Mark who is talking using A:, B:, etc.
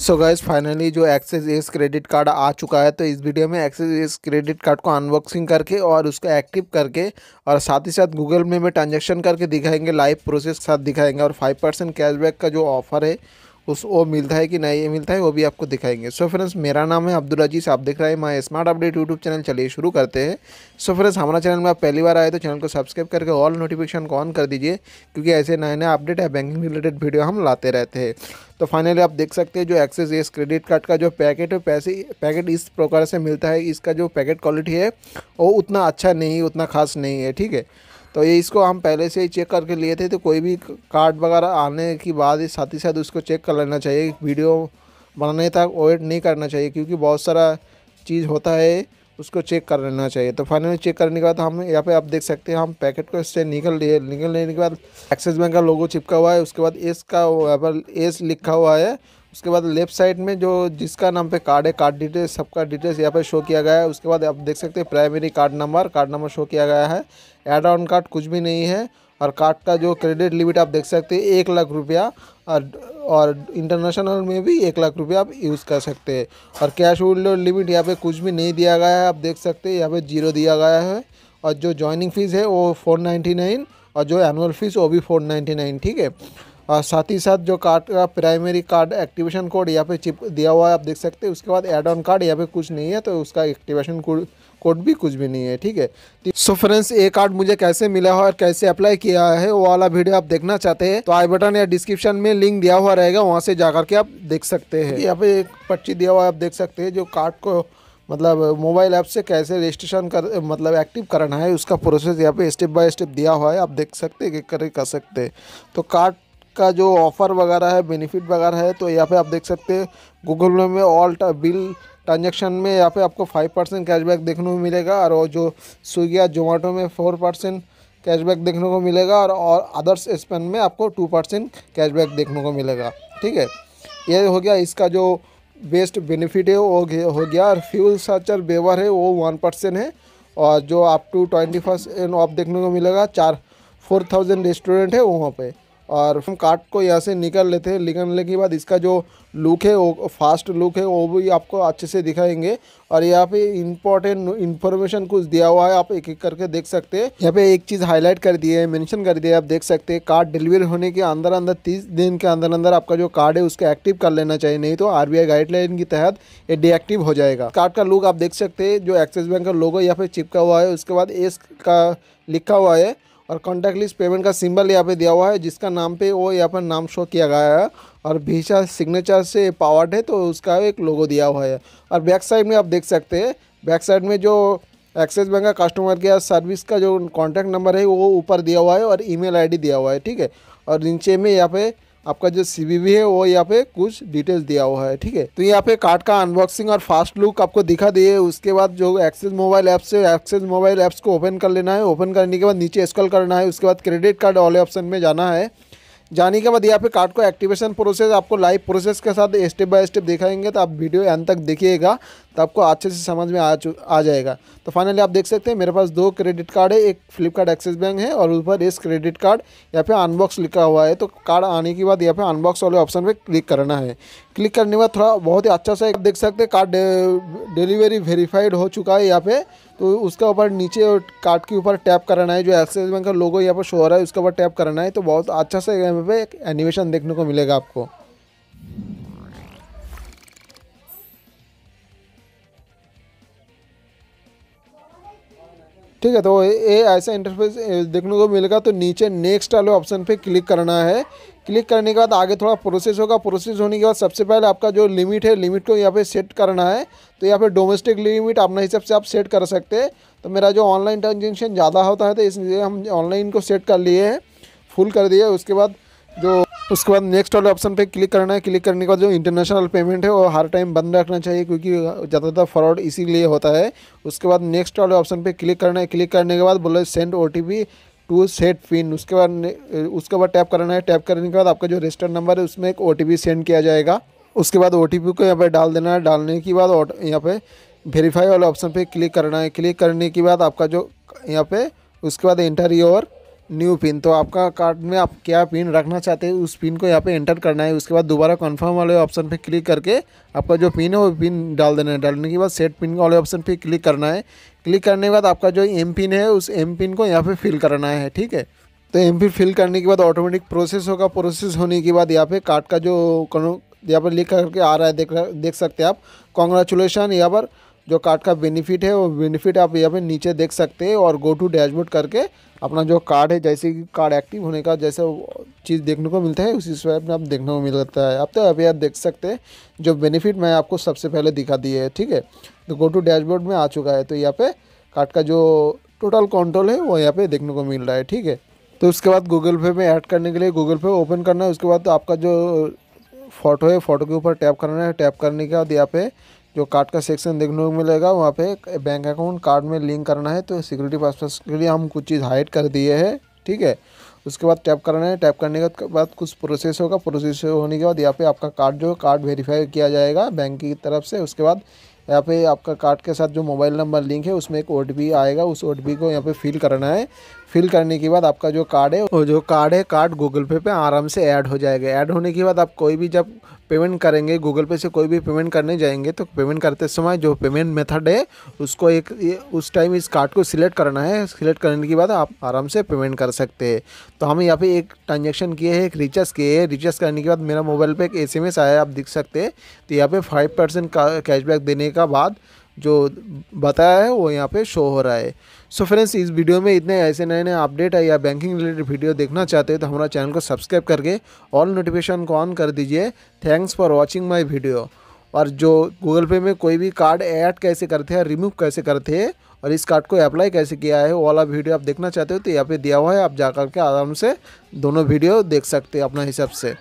A: सो guys finally जो Axis S credit card आ चुका है तो इस वीडियो में एक्सेस एस क्रेडिट कार्ड को अनबॉक्सिंग करके और उसका एक्टिव करके और साथ ही साथ गूगल पे में ट्रांजेक्शन करके दिखाएंगे लाइव प्रोसेस के साथ दिखाएंगे और फाइव परसेंट कैशबैक का जो ऑफर है उस वो मिलता है कि नहीं मिलता है वो भी आपको दिखाएंगे सो फ्रेंड्स मेरा नाम है अब्दुल अजीज आप देख रहे हैं my smart update YouTube channel चलिए शुरू करते हैं सो फ्रेंड्स हमारा चैनल में आप पहली बार आए तो चैनल को सब्सक्राइब करके ऑल नोटिफिकेशन को ऑन कर दीजिए क्योंकि ऐसे नए नए अपडेट या बैंकिंग रिलेटेड वीडियो हम लाते रहते हैं तो फाइनली आप देख सकते हैं जो एक्सेस एस क्रेडिट कार्ड का जो पैकेट है पैसे पैकेट इस प्रकार से मिलता है इसका जो पैकेट क्वालिटी है वो उतना अच्छा नहीं उतना खास नहीं है ठीक है तो ये इसको हम पहले से ही चेक करके लिए थे तो कोई भी कार्ड वगैरह आने के बाद साथ ही साथ उसको चेक कर लेना चाहिए वीडियो बनाने तक वेट नहीं करना चाहिए क्योंकि बहुत सारा चीज़ होता है उसको चेक कर लेना चाहिए तो फाइनली चेक करने के बाद हम यहाँ पे आप देख सकते हैं हम पैकेट को इससे निकल लिए निकल लेने के बाद एक्सिस बैंक का लोगो चिपका हुआ है उसके बाद एस का यहाँ पर एस लिखा हुआ है उसके बाद लेफ्ट साइड में जो जिसका नाम पे कार्ड है कार्ड डिटेल्स सबका डिटेल्स यहाँ पे शो किया गया है उसके बाद आप देख सकते हैं primary card number card number show किया गया है एड ऑन कार्ड कुछ भी नहीं है और कार्ड का जो क्रेडिट लिमिट आप देख सकते हैं एक लाख रुपया और और इंटरनेशनल में भी एक लाख रुपया आप यूज़ कर सकते हैं और कैश विड्रो लिमिट यहाँ पे कुछ भी नहीं दिया गया है आप देख सकते हैं यहाँ पे जीरो दिया गया है और जो ज्वाइनिंग फ़ीस है वो फोर नाइन्टी नाइन और जो एनुअल फ़ीस वो भी फोर नाइन्टी नाइन ठीक है और साथ ही साथ जो कार्ड का प्राइमरी कार्ड एक्टिवेशन कोड यहाँ पे चिप दिया हुआ है आप देख सकते हैं उसके बाद एड ऑन कार्ड यहाँ पे कुछ नहीं है तो उसका एक्टिवेशन कोड कोड भी कुछ भी नहीं है ठीक है सो फ्रेंड्स ये कार्ड मुझे कैसे मिला है और कैसे अप्लाई किया है वो वाला वीडियो आप देखना चाहते हैं तो आई बटन या डिस्क्रिप्शन में लिंक दिया हुआ रहेगा वहाँ से जाकर के आप देख सकते हैं यहाँ पे एक पर्ची दिया हुआ है आप देख सकते हैं जो कार्ड को मतलब मोबाइल ऐप से कैसे रजिस्ट्रेशन कर मतलब एक्टिव करना है उसका प्रोसेस यहाँ पे स्टेप बाय स्टेप दिया हुआ है आप देख सकते हैं कि कर सकते हैं तो कार्ड इसका जो ऑफ़र वगैरह है बेनिफिट वगैरह है तो यहाँ पे आप देख सकते हैं गूगल पे में ऑल बिल ट्रांजेक्शन में यहाँ पे आपको फाइव परसेंट कैशबैक देखने को मिलेगा और जो स्विगी या जोमेटो में फोर परसेंट कैशबैक देखने को मिलेगा और और अदर्स स्पेन में आपको टू परसेंट कैशबैक देखने को मिलेगा ठीक है ये हो गया इसका जो बेस्ट बेनिफिट है वो हो गया और फ्यूल सर्चर बेवर है वो वन परसेंट है और जो up to twenty first off देखने को मिलेगा चार फोर थाउजेंड रेस्टोरेंट है वहाँ पर और हम काट को यहाँ से निकल लेते हैं निकलने के बाद इसका जो लुक है वो फास्ट लुक है वो भी आपको अच्छे से दिखाएंगे और यहाँ पे इम्पोर्टेंट इन्फॉर्मेशन कुछ दिया हुआ है आप एक एक करके देख सकते हैं यहाँ पे एक चीज़ हाईलाइट कर दी है मेंशन कर दिया है आप देख सकते हैं कार्ड डिलीवर होने के अंदर अंदर तीस दिन के अंदर अंदर आपका जो कार्ड है उसको एक्टिव कर लेना चाहिए नहीं तो आर गाइडलाइन के तहत ये डीएक्टिव हो जाएगा कार्ड का लुक आप देख सकते हैं जो एक्सिस बैंक का लोगो यहाँ पे चिपका हुआ है उसके बाद एस का लिखा हुआ है और कॉन्टैक्ट लिस्ट पेमेंट का सिंबल यहाँ पे दिया हुआ है जिसका नाम पे वो यहाँ पर नाम शो किया गया है और भीषा सिग्नेचर से पावर्ड है तो उसका एक लोगो दिया हुआ है और बैक साइड में आप देख सकते हैं बैक साइड में जो एक्सिस बैंक का कस्टमर केयर सर्विस का जो कॉन्टैक्ट नंबर है वो ऊपर दिया हुआ है और ई मेल दिया हुआ है ठीक है और नीचे में यहाँ पे आपका जो सी है वो यहाँ पे कुछ डिटेल्स दिया हुआ है ठीक है तो यहाँ पे कार्ड का अनबॉक्सिंग और फास्ट लुक आपको दिखा दिए उसके बाद जो एक्सेस मोबाइल ऐप से एक्सेस मोबाइल ऐप्स को ओपन कर लेना है ओपन करने के बाद नीचे स्कॉल करना है उसके बाद क्रेडिट कार्ड वाले ऑप्शन में जाना है जाने के बाद यहाँ पे कार्ड को एक्टिवेशन प्रोसेस आपको लाइव प्रोसेस के साथ स्टेप बाय स्टेप दिखाएंगे तो आप वीडियो एन तक देखिएगा तो आपको अच्छे से समझ में आ चु आ जाएगा तो फाइनली आप देख सकते हैं मेरे पास दो क्रेडिट कार्ड है एक फ्लिपकार्ट एक्सिस बैंक है और ऊपर इस क्रेडिट कार्ड या फिर अनबॉक्स लिखा हुआ है तो कार्ड आने के बाद या फिर अनबॉक्स वाले ऑप्शन पर क्लिक करना है क्लिक करने के बाद थोड़ा बहुत ही अच्छा सा देख सकते हैं कार्ड डिलीवरी वेरीफाइड हो चुका है यहाँ पे तो उसके ऊपर नीचे कार्ड के ऊपर टैप करना है जो एक्सिस बैंक का लोगो यहाँ पर शो हो रहा है उसके ऊपर टैप करना है तो बहुत अच्छा सा यहाँ पे एक एनिमेशन देखने को मिलेगा आपको ठीक है तो ये ऐसा इंटरफेस देखने को मिलेगा तो नीचे नेक्स्ट वाले ऑप्शन पे क्लिक करना है क्लिक करने के बाद आगे थोड़ा प्रोसेस होगा प्रोसेस होने के बाद सबसे पहले आपका जो लिमिट है लिमिट को यहाँ पे सेट करना है तो यहाँ पे डोमेस्टिक लिमिट अपने हिसाब से आप सेट कर सकते हैं तो मेरा जो ऑनलाइन ट्रांजेक्शन ज़्यादा होता है तो इसलिए हम ऑनलाइन को सेट कर लिए हैं फुल कर दिए उसके बाद जो उसके बाद नेक्स्ट वाले ऑप्शन पे क्लिक करना है क्लिक करने के बाद जो इंटरनेशनल पेमेंट है वो हर टाइम बंद रखना चाहिए क्योंकि ज़्यादातर फ्रॉड इसीलिए होता है उसके बाद नेक्स्ट वाले ऑप्शन पे क्लिक करना है क्लिक करने के बाद बोले send o to set pin उसके बाद उसके बाद टैप करना है टैप करने के बाद आपका जो रजिस्टर नंबर है उसमें एक ओ सेंड किया जाएगा उसके बाद ओ को यहाँ पर डाल देना है डालने के बाद यहाँ पर वेरीफाई वाले ऑप्शन पर क्लिक करना है क्लिक करने के बाद आपका जो यहाँ पर उसके बाद एंटर योर न्यू पिन तो आपका कार्ड में आप क्या पिन रखना चाहते हैं उस पिन को यहाँ पे एंटर करना है उसके बाद दोबारा कंफर्म वाले ऑप्शन पे क्लिक करके आपका जो पिन है वो पिन डाल देना है डालने के बाद सेट पिन वाले ऑप्शन पे क्लिक करना है क्लिक करने के बाद आपका जो एम पिन है उस एम पिन को यहाँ पर फिल करना है ठीक है तो एम पिन फिल करने के बाद ऑटोमेटिक प्रोसेस होगा प्रोसेस होने के बाद यहाँ पे कार्ड का जो यहाँ पर लिख करके आ रहा है देख देख सकते हैं आप कॉन्ग्रेचुलेसन यहाँ पर जो कार्ड का बेनिफिट है वो बेनिफिट आप यहाँ पे नीचे देख सकते हैं और गो टू डैशबोर्ड करके अपना जो कार्ड है जैसे कि कार्ड एक्टिव होने का जैसे चीज़ देखने को मिलता है उसी स्वैप में आप देखने को मिलता है आप तो अभी आप देख सकते हैं जो बेनिफिट मैं आपको सबसे पहले दिखा दिए है ठीक है तो गो टू डैशबोर्ड में आ चुका है तो यहाँ पे कार्ड का जो टोटल कंट्रोल है वो यहाँ पे देखने को मिल रहा है ठीक है तो उसके बाद गूगल पे में ऐड करने के लिए गूगल पे ओपन करना है उसके बाद तो आपका जो फ़ोटो है फ़ोटो के ऊपर टैप करना है टैप करने के बाद यहाँ पे जो कार्ड का सेक्शन देखने को मिलेगा वहाँ पे बैंक अकाउंट कार्ड में लिंक करना है तो सिक्योरिटी पर्पज के लिए हम कुछ चीज़ हाइड कर दिए है ठीक है उसके बाद टैप करना है टैप करने के बाद कुछ प्रोसेस होगा प्रोसेस होने के बाद यहाँ पे आपका कार्ड जो कार्ड वेरीफाई किया जाएगा बैंक की तरफ से उसके बाद यहाँ पे आपका कार्ड के साथ जो मोबाइल नंबर लिंक है उसमें एक ओ आएगा उस ओ को यहाँ पे फिल करना है फिल करने के बाद आपका जो कार्ड है वो जो कार्ड है कार्ड गूगल पे पे आराम से ऐड हो जाएगा ऐड होने के बाद आप कोई भी जब पेमेंट करेंगे गूगल पे से कोई भी पेमेंट करने जाएंगे तो पेमेंट करते समय जो पेमेंट मेथड है उसको एक उस टाइम इस कार्ड को सिलेक्ट करना है सिलेक्ट करने के बाद आप आराम से पेमेंट कर सकते हैं तो हम यहाँ पे एक ट्रांजेक्शन किए हैं एक रिचार्ज किए हैं रिचार्ज करने के बाद मेरा मोबाइल पर एक एस आया आप देख सकते हैं तो यहाँ पर फाइव परसेंट का कैशबैक देने का बाद जो बताया है वो यहाँ पर शो हो रहा है सो फ्रेंड्स इस वीडियो में इतने ऐसे नए नए अपडेट है या बैंकिंग रिलेटेड वीडियो देखना चाहते हो तो हमारा चैनल को सब्सक्राइब करके ऑल नोटिफिकेशन को ऑन कर दीजिए thanks for watching my video और जो गूगल पे में कोई भी कार्ड ऐड कैसे करते हैं रिमूव कैसे करते हैं और इस कार्ड को अप्लाई कैसे किया है वो वाला वीडियो आप देखना चाहते हो तो यहाँ पे दिया हुआ है आप जा करके आराम से दोनों वीडियो देख सकते हैं अपना हिसाब से